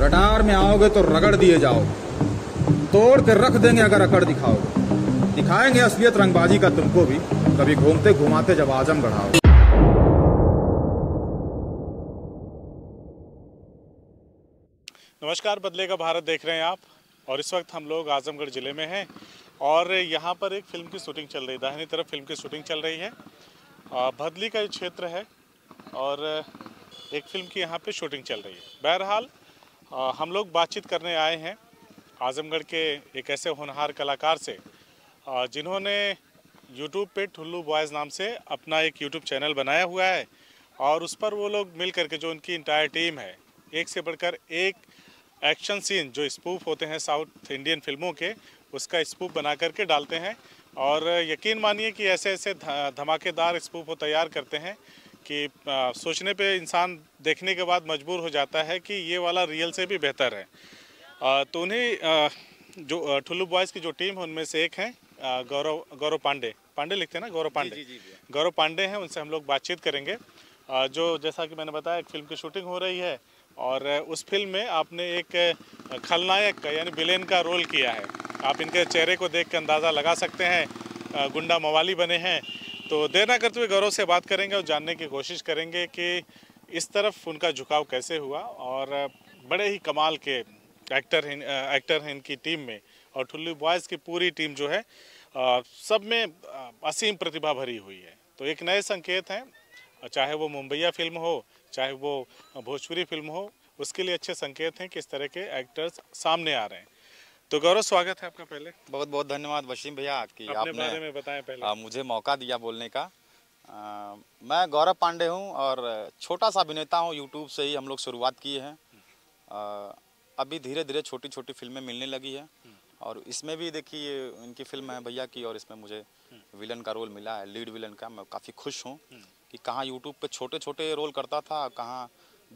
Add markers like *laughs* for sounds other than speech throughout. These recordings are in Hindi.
रडार में आओगे तो रगड़ दिए जाओ तोड़ के रख देंगे अगर अकड़ दिखाओगे दिखाएंगे असलियत रंगबाजी का तुमको भी कभी घूमते घुमाते जब आजम गढ़ाओ नमस्कार बदले का भारत देख रहे हैं आप और इस वक्त हम लोग आजमगढ़ ज़िले में हैं और यहाँ पर एक फ़िल्म की शूटिंग चल रही है दाहिनी तरफ फिल्म की शूटिंग चल रही है भदली का ये क्षेत्र है और एक फ़िल्म की यहाँ पे शूटिंग चल रही है बहरहाल हम लोग बातचीत करने आए हैं आजमगढ़ के एक ऐसे होनहार कलाकार से जिन्होंने यूट्यूब पे ठुल्लू बॉयज़ नाम से अपना एक यूट्यूब चैनल बनाया हुआ है और उस पर वो लोग मिल करके जो उनकी इंटायर टीम है एक से बढ़कर एक एक्शन सीन जो स्पूफ होते हैं साउथ इंडियन फिल्मों के उसका स्पूफ बना करके डालते हैं और यकीन मानिए कि ऐसे ऐसे धमाकेदार स्पूफ वो तैयार करते हैं कि आ, सोचने पे इंसान देखने के बाद मजबूर हो जाता है कि ये वाला रियल से भी बेहतर है आ, तो उन्हें जो ठुल्लू बॉयज़ की जो टीम है उनमें से एक हैं गौरव गौरव पांडे पांडे लिखते हैं ना गौरव पांडे गौरव पांडे हैं उनसे हम लोग बातचीत करेंगे जो जैसा कि मैंने बताया एक फिल्म की शूटिंग हो रही है और उस फिल्म में आपने एक खलनायक का यानी विलेन का रोल किया है आप इनके चेहरे को देख के अंदाज़ा लगा सकते हैं गुंडा मवाली बने हैं तो देर ना करते हुए गौरव से बात करेंगे और जानने की कोशिश करेंगे कि इस तरफ उनका झुकाव कैसे हुआ और बड़े ही कमाल के एक्टर हैं एक्टर हैं इनकी टीम में और ठुल्लू बॉयज़ की पूरी टीम जो है आ, सब में असीम प्रतिभा भरी हुई है तो एक नए संकेत हैं चाहे वो मुंबईया फिल्म हो चाहे वो भोजपुरी फिल्म हो उसके लिए अच्छे संकेत हैं कि इस तरह के एक्टर्स सामने आ रहे हैं तो गौरव स्वागत है आपका पहले बहुत बहुत धन्यवाद वसीम भैया आपकी आपने बारे में बताया पहले आ, मुझे मौका दिया बोलने का आ, मैं गौरव पांडे हूं और छोटा सा अभिनेता हूं यूट्यूब से ही हम लोग शुरुआत किए हैं अभी धीरे धीरे छोटी छोटी फिल्में मिलने लगी है और इसमें भी देखिए इनकी फिल्म है भैया की और इसमें मुझे विलन का रोल मिला है लीड विलन का मैं काफ़ी खुश हूँ कि कहाँ यूट्यूब पे छोटे छोटे रोल करता था कहाँ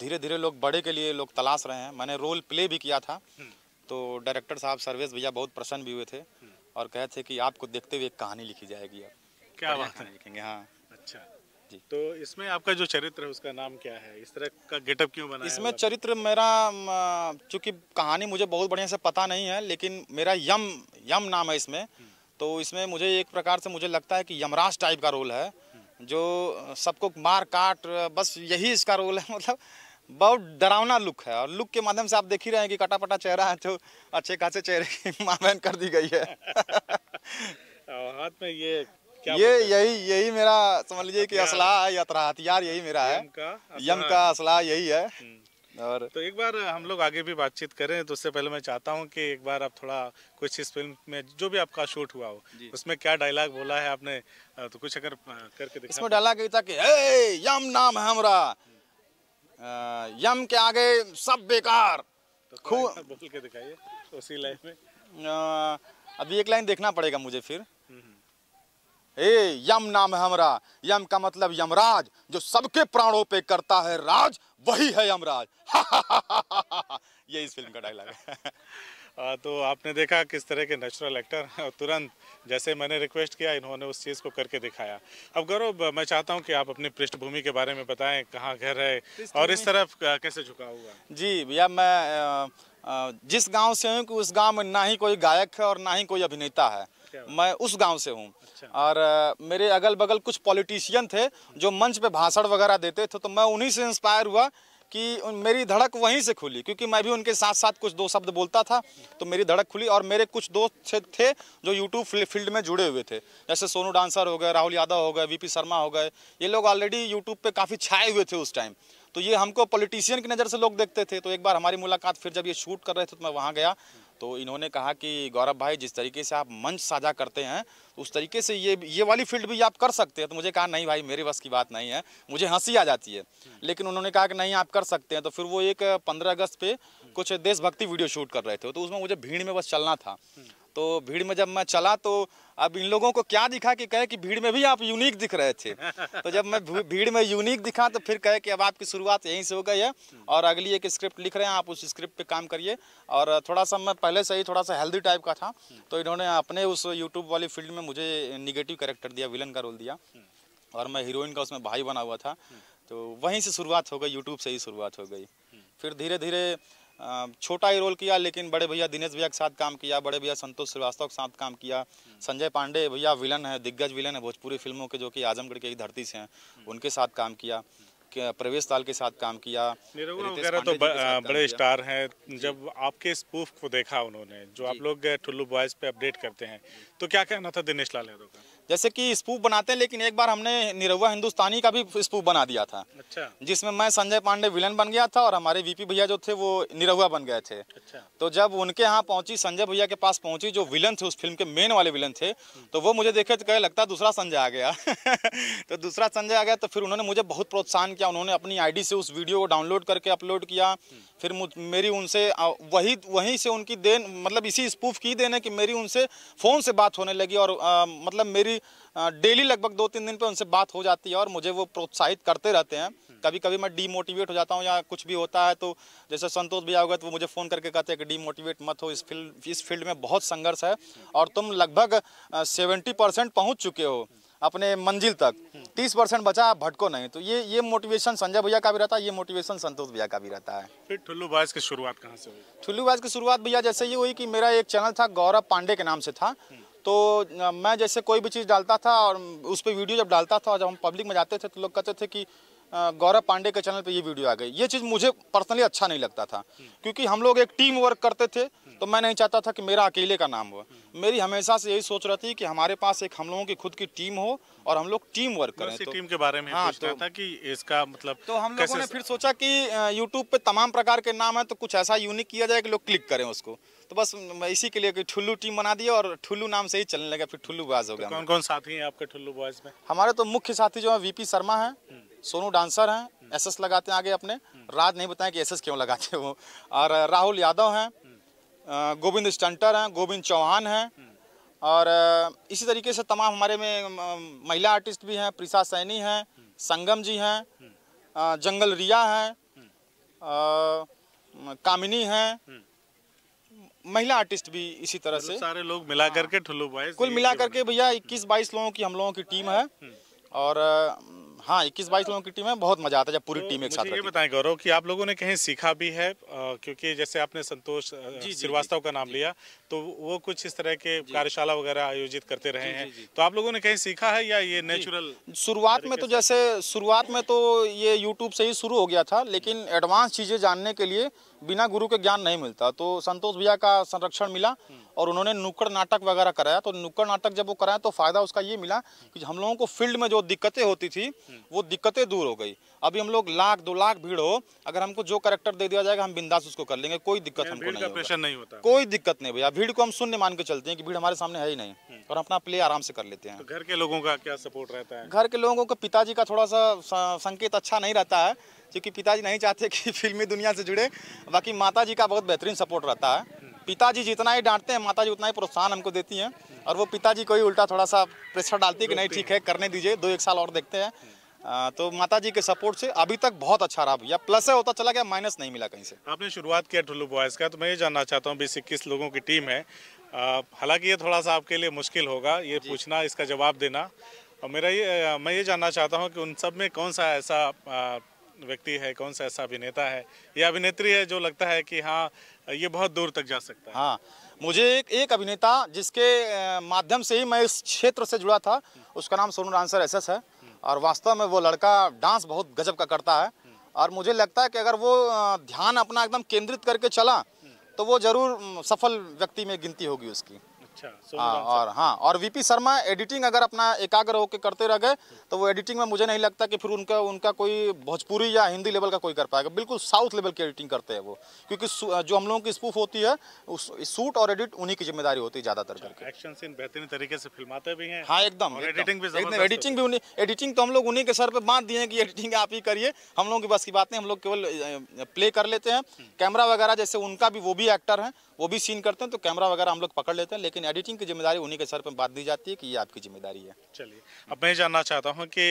धीरे धीरे लोग बड़े के लिए लोग तलाश रहे हैं मैंने रोल प्ले भी किया था तो डायरेक्टर साहब सर्वेश भैया बहुत प्रसन्न भी हुए थे हम्म। और कहे थे कि आपको देखते हुए एक कहानी लिखी जाएगी अब क्या बात है लिखेंगे हाँ अच्छा जी तो इसमें आपका जो चरित्र है उसका नाम क्या है इस तरह का गेटअप क्यों बना इसमें चरित्र मेरा चूंकि कहानी मुझे बहुत बढ़िया से पता नहीं है लेकिन मेरा यम यम नाम है इसमें हम्म। तो इसमें मुझे एक प्रकार से मुझे लगता है कि यमराज टाइप का रोल है हम्म। जो सबको मार काट बस यही इसका रोल है मतलब बहुत डरावना लुक है और लुक के माध्यम से आप देख ही रहे हैं कि कटापटा चेहरा है तो अच्छे खासे चेहरे की *laughs* माबहन कर दी गई है *laughs* हाथ में ये क्या ये यही यही मेरा समझ लीजिए कि असलाह है हथियार यही मेरा है यम का असलाह यही है हम्म। और तो एक बार हम लोग आगे भी बातचीत करें तो उससे पहले मैं चाहता हूं कि एक बार आप थोड़ा कुछ इस फिल्म में जो भी आपका शूट हुआ हो उसमें क्या डायलॉग बोला है आपने तो कुछ अगर करके इसमें डायलॉग था कि ए, यम नाम है हमारा यम के आगे सब बेकार तो बोल के दिखाइए उसी लाइन में आ, अभी एक लाइन देखना पड़ेगा मुझे फिर हे हम्म, हम्म। यम नाम है हमरा यम का मतलब यमराज जो सबके प्राणों पे करता है राज वही है यमराज *laughs* ये इस फिल्म का डायलॉग है *laughs* तो आपने देखा किस तरह के नेचुरल एक्टर तुरंत जैसे मैंने रिक्वेस्ट किया इन्होंने उस चीज़ को करके दिखाया अब गौरव मैं चाहता हूँ कि आप अपनी पृष्ठभूमि के बारे में बताएं कहाँ घर है और इस तरफ कैसे झुका हुआ जी भैया मैं जिस गांव से हूँ कि उस गांव में ना ही कोई गायक है और ना ही कोई अभिनेता है मैं उस गांव से हूँ अच्छा। और मेरे अगल बगल कुछ पॉलिटिशियन थे जो मंच पे भाषण वगैरह देते थे तो मैं उन्हीं से इंस्पायर हुआ कि मेरी धड़क वहीं से खुली क्योंकि मैं भी उनके साथ साथ कुछ दो शब्द बोलता था तो मेरी धड़क खुली और मेरे कुछ दोस्त थे जो यूट्यूब फील्ड में जुड़े हुए थे जैसे सोनू डांसर हो गए राहुल यादव हो गए वीपी शर्मा हो गए ये लोग ऑलरेडी यूट्यूब पे काफ़ी छाए हुए थे उस टाइम तो ये हमको पॉलिटिशियन की नज़र से लोग देखते थे तो एक बार हमारी मुलाकात फिर जब ये शूट कर रहे थे तो मैं वहाँ गया तो इन्होंने कहा कि गौरव भाई जिस तरीके से आप मंच साझा करते हैं उस तरीके से ये ये वाली फील्ड भी आप कर सकते हैं तो मुझे कहा नहीं भाई मेरे बस की बात नहीं है मुझे हंसी आ जाती है लेकिन उन्होंने कहा कि नहीं आप कर सकते हैं तो फिर वो एक पंद्रह अगस्त पे कुछ देशभक्ति वीडियो शूट कर रहे थे तो उसमें मुझे भीड़ में बस चलना था तो भीड़ में जब मैं चला तो अब इन लोगों को क्या दिखा कि कहे कि भीड़ में भी आप यूनिक दिख रहे थे तो जब मैं भीड़ में यूनिक दिखा तो फिर कहे कि अब आपकी शुरुआत यहीं से हो गई है और अगली एक स्क्रिप्ट लिख रहे हैं आप उस स्क्रिप्ट पे काम करिए और थोड़ा सा मैं पहले से ही थोड़ा सा हेल्दी टाइप का था तो इन्होंने अपने उस यूट्यूब वाली फील्ड में मुझे निगेटिव करेक्टर दिया विलन का रोल दिया और मैं हीरोइन का उसमें भाई बना हुआ था तो वहीं से शुरुआत हो गई यूट्यूब से ही शुरुआत हो गई फिर धीरे धीरे छोटा ही रोल किया लेकिन बड़े भैया दिनेश भैया के साथ काम किया बड़े भैया संतोष श्रीवास्तव के साथ काम किया हम्म। संजय पांडे भैया विलन है दिग्गज विलन है भोजपुरी फिल्मों के जो कि आजमगढ़ की धरती से हैं हम्म। उनके साथ काम किया प्रवेश ताल के साथ काम किया वगैरह तो ब, बड़े स्टार हैं जब आपके इस प्रूफ को देखा उन्होंने जो आप लोग टुल्लू बॉयज पे अपडेट करते हैं तो क्या कहना था दिनेश लाल यादव का जैसे कि स्पूप बनाते हैं लेकिन एक बार हमने निरहुआ हिंदुस्तानी का भी स्पूप बना दिया था अच्छा जिसमें मैं संजय पांडे विलन बन गया था और हमारे वीपी भैया जो थे वो निरहुआ बन गए थे अच्छा तो जब उनके यहाँ पहुंची संजय भैया के पास पहुंची जो विलन थे उस फिल्म के मेन वाले विलन थे तो वो मुझे देखे तो कहे लगता दूसरा संजय आ गया *laughs* तो दूसरा संजय आ गया तो फिर उन्होंने मुझे बहुत प्रोत्साहन किया उन्होंने अपनी आई से उस वीडियो को डाउनलोड करके अपलोड किया फिर मेरी उनसे वही वहीं से उनकी देन मतलब इसी स्पूफ की देन है कि मेरी उनसे फ़ोन से बात होने लगी और आ, मतलब मेरी डेली लगभग दो तीन दिन पे उनसे बात हो जाती है और मुझे वो प्रोत्साहित करते रहते हैं कभी कभी मैं डीमोटिवेट हो जाता हूँ या कुछ भी होता है तो जैसे संतोष भैया होगा तो वो मुझे फ़ोन करके कहते हैं कि डीमोटिवेट मत हो इस फील्ड इस फील्ड में बहुत संघर्ष है और तुम लगभग सेवेंटी परसेंट पहुँच चुके हो अपने मंजिल तक तीस परसेंट बचा आप भटको नहीं तो ये ये मोटिवेशन संजय भैया का भी रहता है ये मोटिवेशन संतोष भैया का भी रहता है फिर ठुल्लू बाज की शुरुआत कहाँ से हुई ठुल्लू बाज की शुरुआत भैया जैसे ये हुई कि मेरा एक चैनल था गौरव पांडे के नाम से था तो मैं जैसे कोई भी चीज़ डालता था और उस पर वीडियो जब डालता था और जब हम पब्लिक में जाते थे तो लोग कहते थे कि गौरव पांडे के चैनल पे ये वीडियो आ गई ये चीज़ मुझे पर्सनली अच्छा नहीं लगता था क्योंकि हम लोग एक टीम वर्क करते थे तो मैं नहीं चाहता था कि मेरा अकेले का नाम हो मेरी हमेशा से यही सोच रहती कि हमारे पास एक हम लोगों की खुद की टीम हो और हम लोग टीम वर्क करें तो, टीम के बारे में हाँ, तो, था कि इसका मतलब तो हम लोगों ने फिर सोचा कि यूट्यूब पे तमाम प्रकार के नाम है तो कुछ ऐसा यूनिक किया जाए कि लोग क्लिक करें उसको तो बस इसी के लिए ठुल्लू टीम बना दिया और ठुल्लू नाम से ही चलने लगा फिर ठुल्लू बॉयज हो तो गया कौन कौन साथी हैं आपके ठुल्लू बॉयज में हमारे तो मुख्य साथी जो है वीपी शर्मा है सोनू डांसर है एस हम्म। लगाते हैं आगे अपने हम्म। राज नहीं बताएं कि एस क्यों लगाते हो और राहुल यादव हैं हम्म। गोविंद स्टंटर हैं गोविंद चौहान हैं और इसी तरीके से तमाम हमारे में महिला आर्टिस्ट भी हैं प्रिसा सैनी हैं संगम जी हैं जंगल रिया हैं कामिनी हैं महिला आर्टिस्ट भी इसी तरह से सारे लोग मिला करके ठुल्लू हाँ। कुल मिला करके भैया 21 22 लोगों की हम लोगों की टीम है हम्म। और हाँ इक्कीस बाईस लोगों की टीम है बहुत मजा आता है जब पूरी तो टीम एक साथ ये बताएं गौरव कि आप लोगों ने कहीं सीखा भी है आ, क्योंकि जैसे आपने संतोष श्रीवास्तव का नाम लिया तो वो कुछ इस तरह के कार्यशाला वगैरह आयोजित करते रहे हैं तो आप लोगों ने कहीं सीखा है या ये नेचुरल शुरुआत में तो जैसे शुरुआत में तो ये यूट्यूब से ही शुरू हो गया था लेकिन एडवांस चीज़ें जानने के लिए बिना गुरु के ज्ञान नहीं मिलता तो संतोष भैया का संरक्षण मिला हम्म। और उन्होंने नुक्कड़ नाटक वगैरह कराया तो नुक्कड़ नाटक जब वो कराया तो फ़ायदा उसका ये मिला कि हम लोगों को फील्ड में जो दिक्कतें होती थी वो दिक्कतें दूर हो गई अभी हम लोग लाख दो लाख भीड़ हो अगर हमको जो करेक्टर दे दिया जाएगा हम बिंदास उसको कर लेंगे कोई दिक्कत हमको नहीं, प्रेशर नहीं होता कोई दिक्कत नहीं भैया भीड़ को हम शून्य मान के चलते हैं कि भीड़ हमारे सामने है ही नहीं और अपना प्ले आराम से कर लेते हैं तो घर के लोगों का क्या सपोर्ट रहता है घर के लोगों का पिताजी का थोड़ा सा संकेत अच्छा नहीं रहता है क्योंकि पिताजी नहीं चाहते कि *laughs* फिल्मी दुनिया से जुड़े बाकी माता जी का बहुत बेहतरीन सपोर्ट रहता है पिताजी जितना ही डांटते हैं माताजी उतना ही प्रोत्साहन हमको देती हैं और वो पिताजी को ही उल्टा थोड़ा सा प्रेशर डालती है कि नहीं ठीक है करने दीजिए दो एक साल और देखते हैं तो माता जी के सपोर्ट से अभी तक बहुत अच्छा रहा भैया प्लस है होता चला गया माइनस नहीं मिला कहीं से आपने शुरुआत किया टुल्लू बॉयज़ का तो मैं ये जानना चाहता हूँ बीस इक्कीस लोगों की टीम है हालांकि ये थोड़ा सा आपके लिए मुश्किल होगा ये पूछना इसका जवाब देना और मेरा ये मैं ये जानना चाहता हूँ कि उन सब में कौन सा ऐसा व्यक्ति है कौन सा ऐसा अभिनेता है या अभिनेत्री है जो लगता है कि हाँ ये बहुत दूर तक जा सकता है हाँ मुझे एक एक अभिनेता जिसके माध्यम से ही मैं इस क्षेत्र से जुड़ा था उसका नाम सोनू डांसर एस है और वास्तव में वो लड़का डांस बहुत गजब का करता है और मुझे लगता है कि अगर वो ध्यान अपना एकदम केंद्रित करके चला तो वो जरूर सफल व्यक्ति में गिनती होगी उसकी अच्छा आ, हाँ, और हाँ और वीपी शर्मा एडिटिंग अगर अपना एकाग्र होकर करते रह गए तो वो एडिटिंग में मुझे नहीं लगता कि फिर उनका उनका कोई भोजपुरी या हिंदी लेवल का कोई कर पाएगा बिल्कुल साउथ लेवल की एडिटिंग करते हैं वो क्योंकि जो हम लोगों की स्पूफ होती है उस शूट और एडिट उन्हीं की जिम्मेदारी होती है ज़्यादातर एक्शन सीन बेहतरीन तरीके से फिल्माते भी हैं हाँ एकदम एडिटिंग भी एडिटिंग भी उन्हीं एडिटिंग तो हम लोग उन्हीं के सर पर बांध दिए कि एडिटिंग आप ही करिए हम लोगों की बस की बात नहीं हम लोग केवल प्ले कर लेते हैं हम्म। कैमरा वगैरह जैसे उनका भी वो भी एक्टर है वो भी सीन करते हैं तो कैमरा वगैरह हम लोग पकड़ लेते हैं लेकिन एडिटिंग की जिम्मेदारी उन्हीं के सर पर बात दी जाती है कि ये आपकी जिम्मेदारी है चलिए अब मैं जानना चाहता हूँ कि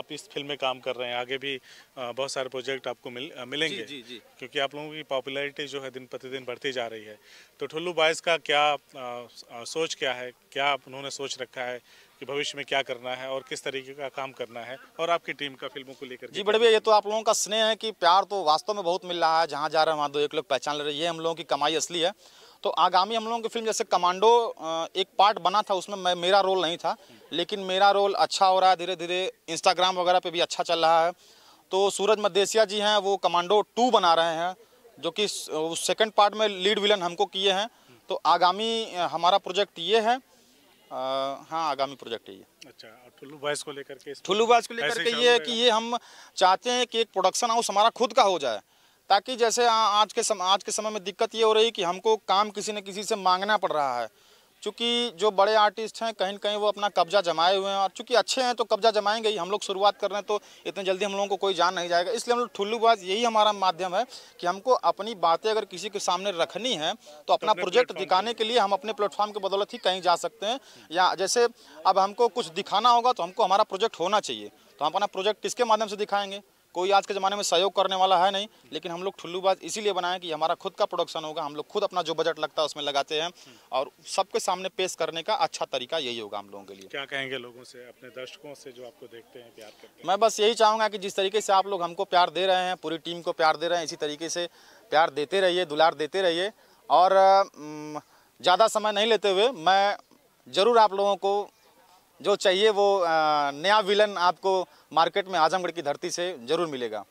आप इस फिल्म में काम कर रहे हैं आगे भी बहुत सारे प्रोजेक्ट आपको मिल मिलेंगे जी, जी, जी। क्योंकि आप लोगों की पॉपुलैरिटी जो है दिन प्रतिदिन बढ़ती जा रही है तो ठुल्लू बायस का क्या सोच क्या है क्या उन्होंने सोच रखा है कि भविष्य में क्या करना है और किस तरीके का काम करना है और आपकी टीम का फिल्मों को लेकर जी बड़े भैया ये तो आप लोगों का स्नेह है कि प्यार तो वास्तव में बहुत मिल रहा है जहाँ जा रहे हैं वहाँ दो एक लोग पहचान ले रहे हैं ये हम लोगों की कमाई असली है तो आगामी हम लोगों की फिल्म जैसे कमांडो एक पार्ट बना था उसमें मैं मेरा रोल नहीं था लेकिन मेरा रोल अच्छा हो रहा है धीरे धीरे इंस्टाग्राम वगैरह पे भी अच्छा चल रहा है तो सूरज मदेसिया जी हैं वो कमांडो टू बना रहे हैं जो कि सेकंड पार्ट में लीड विलन हमको किए हैं तो आगामी हमारा प्रोजेक्ट ये है आ, हाँ आगामी प्रोजेक्ट है ये अच्छा ठुल्लू बॉयज़ को लेकर के ठुल्लू बॉयज़ को लेकर के ये है कि ये हम चाहते हैं कि एक प्रोडक्शन हाउस हमारा खुद का हो जाए ताकि जैसे आ, आज के समय आज के समय में दिक्कत ये हो रही कि हमको काम किसी न किसी से मांगना पड़ रहा है चूँकि जो बड़े आर्टिस्ट हैं कहीं कहीं वो अपना कब्जा जमाए हुए हैं और चूँकि अच्छे हैं तो कब्जा जमाएंगे ही हम लोग शुरुआत कर रहे हैं तो इतने जल्दी हम लोगों को कोई जान नहीं जाएगा इसलिए हम लोग ठुल्लू बात यही हमारा माध्यम है कि हमको अपनी बातें अगर किसी के सामने रखनी है तो, तो अपना प्रोजेक्ट दिखाने के लिए हम अपने प्लेटफॉर्म के बदौलत ही कहीं जा सकते हैं या जैसे अब हमको कुछ दिखाना होगा तो हमको हमारा प्रोजेक्ट होना चाहिए तो हम अपना प्रोजेक्ट किसके माध्यम से दिखाएंगे कोई आज के ज़माने में सहयोग करने वाला है नहीं लेकिन हम लोग ठुल्लूबाज इसीलिए बनाए कि हमारा खुद का प्रोडक्शन होगा हम लोग खुद अपना जो बजट लगता है उसमें लगाते हैं और सबके सामने पेश करने का अच्छा तरीका यही होगा हम लोगों के लिए क्या कहेंगे लोगों से अपने दर्शकों से जो आपको देखते हैं प्यार करते हैं मैं बस यही चाहूँगा कि जिस तरीके से आप लोग हमको प्यार दे रहे हैं पूरी टीम को प्यार दे रहे हैं इसी तरीके से प्यार देते रहिए दुलार देते रहिए और ज़्यादा समय नहीं लेते हुए मैं ज़रूर आप लोगों को जो चाहिए वो नया विलन आपको मार्केट में आजमगढ़ की धरती से ज़रूर मिलेगा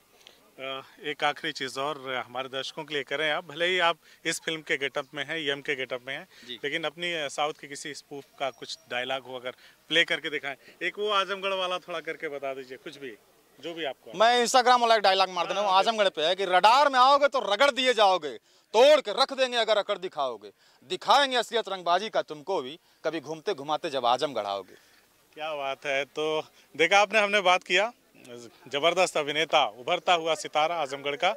एक आखिरी चीज़ और हमारे दर्शकों के लिए करें आप भले ही आप इस फिल्म के गेटअप में हैं यम के गेटअप में हैं लेकिन अपनी साउथ के किसी स्पूफ का कुछ डायलॉग हो अगर प्ले करके दिखाएं एक वो आजमगढ़ वाला थोड़ा करके बता दीजिए कुछ भी जो भी आपको मैं इंस्टाग्राम वाला एक डायलॉग मार देना हाँ, आजमगढ़ पे है कि रडार में आओगे तो रगड़ दिए जाओगे तोड़ के रख देंगे अगर अकड़ दिखाओगे दिखाएंगे असलियत रंगबाजी का तुमको भी कभी घूमते घुमाते जब आजमगढ़ आओगे क्या बात है तो देखा आपने हमने बात किया जबरदस्त अभिनेता उभरता हुआ सितारा आजमगढ़ का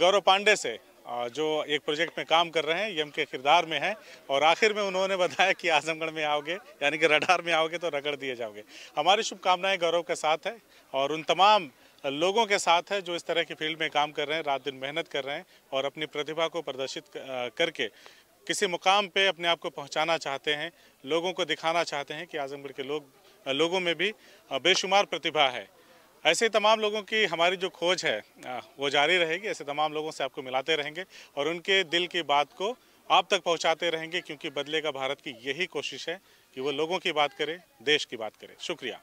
गौरव पांडे से जो एक प्रोजेक्ट में काम कर रहे हैं यम के किरदार में हैं और आखिर में उन्होंने बताया कि आजमगढ़ में आओगे यानी कि रडार में आओगे तो रगड़ दिए जाओगे हमारी शुभकामनाएं गौरव के साथ है और उन तमाम लोगों के साथ है जो इस तरह की फील्ड में काम कर रहे हैं रात दिन मेहनत कर रहे हैं और अपनी प्रतिभा को प्रदर्शित करके किसी मुकाम पे अपने आप को पहुंचाना चाहते हैं लोगों को दिखाना चाहते हैं कि आजमगढ़ के लोग लोगों में भी बेशुमार प्रतिभा है ऐसे तमाम लोगों की हमारी जो खोज है वो जारी रहेगी ऐसे तमाम लोगों से आपको मिलाते रहेंगे और उनके दिल की बात को आप तक पहुंचाते रहेंगे क्योंकि बदलेगा भारत की यही कोशिश है कि वो लोगों की बात करें देश की बात करें शुक्रिया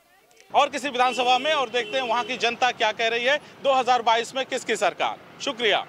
और किसी विधानसभा में और देखते हैं वहाँ की जनता क्या कह रही है दो में किसकी सरकार शुक्रिया